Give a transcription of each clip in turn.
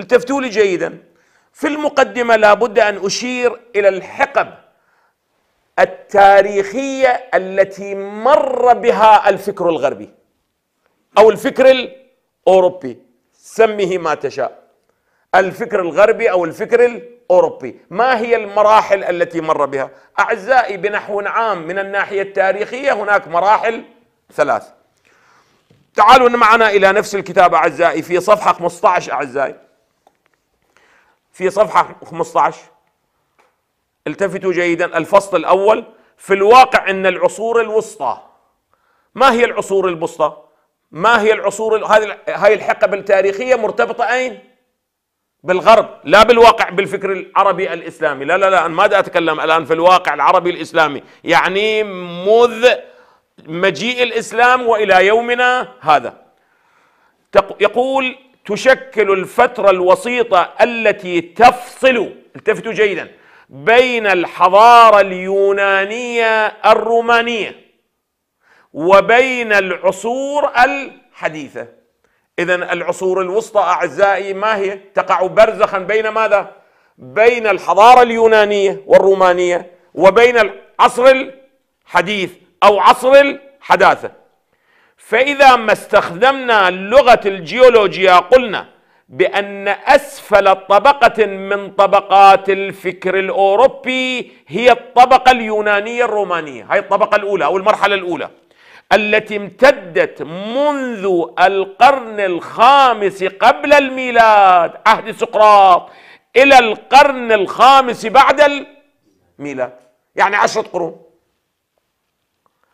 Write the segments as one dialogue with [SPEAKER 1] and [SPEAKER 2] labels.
[SPEAKER 1] التفتوا لي جيدا في المقدمة لابد أن أشير إلى الحقب التاريخية التي مر بها الفكر الغربي أو الفكر الأوروبي سمه ما تشاء الفكر الغربي أو الفكر الأوروبي ما هي المراحل التي مر بها أعزائي بنحو عام من الناحية التاريخية هناك مراحل ثلاث تعالوا معنا إلى نفس الكتاب أعزائي في صفحة 15 أعزائي في صفحة 15 التفتوا جيدا الفصل الأول في الواقع أن العصور الوسطى ما هي العصور الوسطى؟ ما هي العصور هذه هاي الحقب التاريخية مرتبطة أين؟ بالغرب لا بالواقع بالفكر العربي الإسلامي لا لا لا أنا ماذا أتكلم الآن في الواقع العربي الإسلامي يعني منذ مجيء الإسلام وإلى يومنا هذا يقول تشكل الفترة الوسيطة التي تفصل التفتوا جيدا بين الحضارة اليونانية الرومانية وبين العصور الحديثة إذا العصور الوسطى أعزائي ما هي؟ تقع برزخا بين ماذا؟ بين الحضارة اليونانية والرومانية وبين العصر الحديث أو عصر الحداثة فإذا ما استخدمنا لغة الجيولوجيا قلنا بأن أسفل طبقة من طبقات الفكر الأوروبي هي الطبقة اليونانية الرومانية هاي الطبقة الأولى أو المرحلة الأولى التي امتدت منذ القرن الخامس قبل الميلاد عهد سقراط إلى القرن الخامس بعد الميلاد يعني عشرة قرون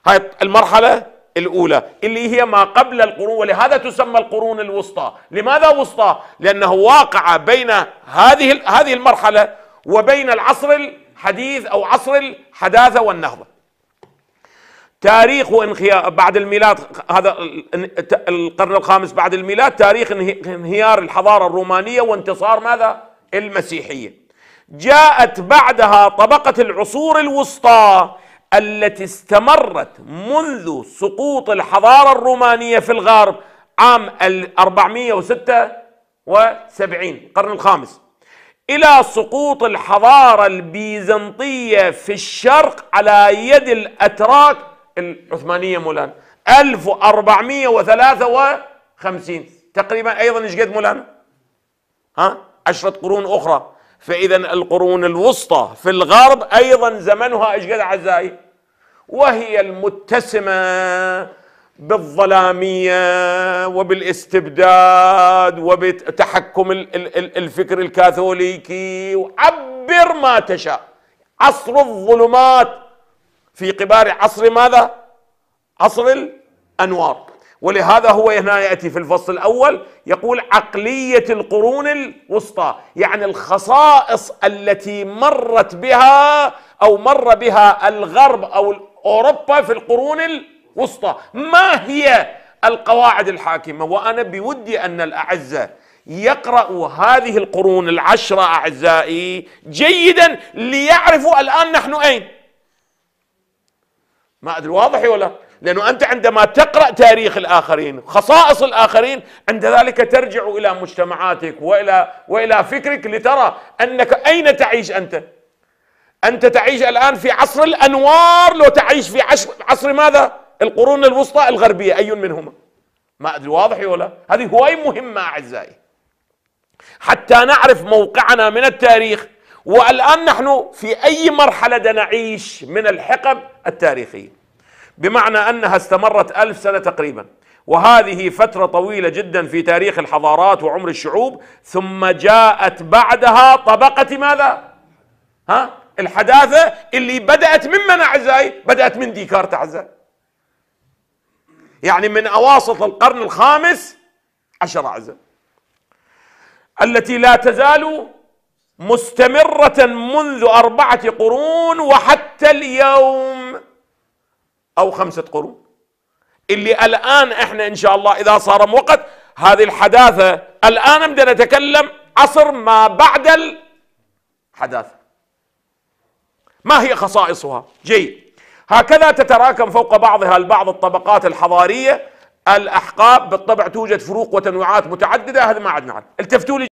[SPEAKER 1] هاي المرحلة الأولى اللي هي ما قبل القرون ولهذا تسمى القرون الوسطى لماذا وسطى؟ لأنه واقع بين هذه هذه المرحلة وبين العصر الحديث أو عصر الحداثة والنهضة تاريخ انخيار بعد الميلاد هذا القرن الخامس بعد الميلاد تاريخ انهيار الحضارة الرومانية وانتصار ماذا؟ المسيحية جاءت بعدها طبقة العصور الوسطى التي استمرت منذ سقوط الحضارة الرومانية في الغرب عام 476 القرن الخامس إلى سقوط الحضارة البيزنطية في الشرق على يد الأتراك العثمانية مولان 1453 تقريبا أيضا ايش قد مولان ها؟ عشرة قرون أخرى فإذا القرون الوسطى في الغرب أيضا زمنها إيش قد أعزائي وهي المتسمة بالظلامية وبالاستبداد وبتحكم الفكر الكاثوليكي وعبر ما تشاء عصر الظلمات في قبال عصر ماذا؟ عصر الأنوار ولهذا هو هنا ياتي في الفصل الاول يقول عقليه القرون الوسطى يعني الخصائص التي مرت بها او مر بها الغرب او اوروبا في القرون الوسطى ما هي القواعد الحاكمه وانا بودي ان الاعزه يقرأوا هذه القرون العشرة أعزائي جيدا ليعرفوا الآن نحن أين ما أدري واضح ولا لأنه أنت عندما تقرأ تاريخ الآخرين خصائص الآخرين عند ذلك ترجع إلى مجتمعاتك وإلى, وإلى فكرك لترى أنك أين تعيش أنت أنت تعيش الآن في عصر الأنوار لو تعيش في عصر ماذا القرون الوسطى الغربية أي منهما ما أدري واضح ولا هذه هواي مهمة أعزائي حتى نعرف موقعنا من التاريخ والآن نحن في أي مرحلة نعيش من الحقب التاريخية بمعنى أنها استمرت ألف سنة تقريبا وهذه فترة طويلة جدا في تاريخ الحضارات وعمر الشعوب ثم جاءت بعدها طبقة ماذا؟ ها؟ الحداثة اللي بدأت من من أعزائي؟ بدأت من ديكارت أعزائي يعني من أواسط القرن الخامس عشر أعزائي التي لا تزال مستمرة منذ أربعة قرون وحتى اليوم أو خمسة قرون اللي الآن إحنا إن شاء الله إذا صار وقت هذه الحداثة الآن بدنا نتكلم عصر ما بعد الحداثة ما هي خصائصها جيد هكذا تتراكم فوق بعضها البعض الطبقات الحضارية الأحقاب بالطبع توجد فروق وتنوعات متعددة هذا ما عدنا عنه التفتوا لي